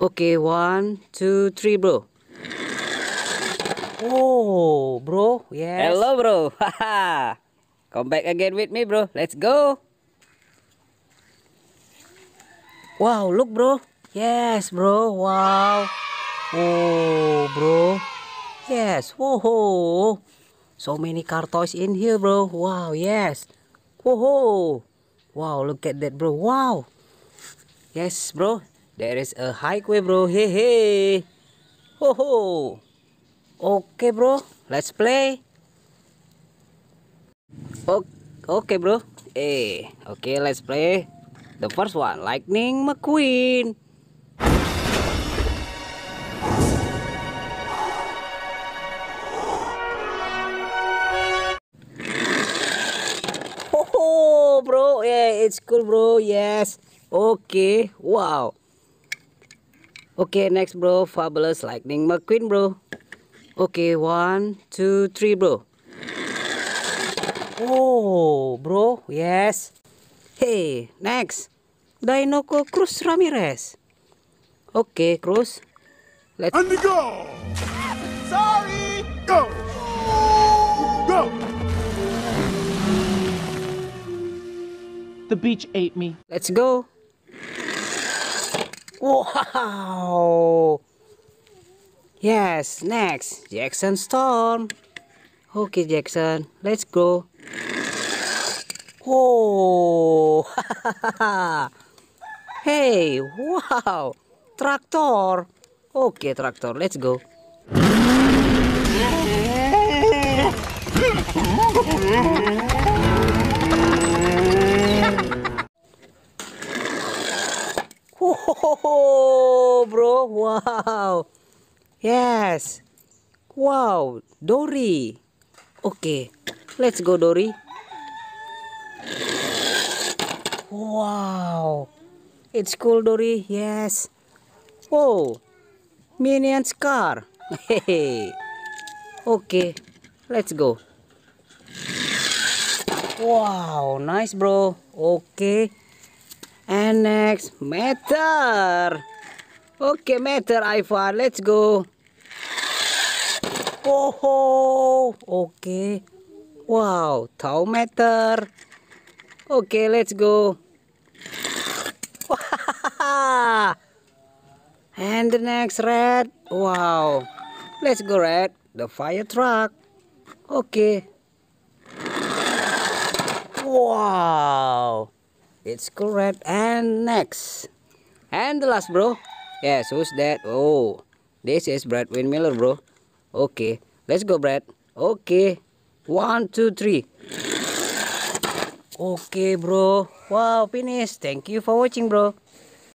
Oke, okay, one, two, three, bro. Oh, bro, yes. Hello, bro. Come back again with me, bro. Let's go. Wow, look, bro. Yes, bro. Wow. Oh, bro. Yes. Whoa. So many car toys in here, bro. Wow, yes. Whoa. Wow, look at that, bro. Wow. Yes, bro. There is a highway bro. Hehe. Ho ho. Oke okay, bro, let's play. Oke okay, bro. Eh, oke okay, let's play. The first one, Lightning McQueen. Oh, bro, yeah, it's cool, bro. Yes. Oke, okay. wow. Okay, next bro, Fabulous Lightning McQueen bro. Okay, one, two, three bro. Oh, bro, yes. Hey, next, Dinoco Cruz Ramirez. Okay, Cruz, let's... And go! Sorry! Go! Go! The beach ate me. Let's go. Wow. Yes, next, Jackson Storm. Okay, Jackson, let's go. Oh, hey, wow. Traktor. Oke, okay, traktor, let's go. Oh, bro. Wow. Yes. Wow. Dory. Okay. Let's go, Dory. Wow. It's cool, Dory. Yes. Oh. Minion's car. Hey. okay. Let's go. Wow. Nice, bro. Okay. And next, meter. Okay, meter, Ivar, let's go. Oh, oh, okay. Wow, tau meter. Okay, let's go. and the next red. Wow. Let's go red. The fire truck. Okay. Wow. It's correct. And next. And the last, bro. Yes, who's that? Oh, this is Brad Windmiller, bro. Okay, let's go, Brad. Okay. One, two, three. Okay, bro. Wow, finish. Thank you for watching, bro.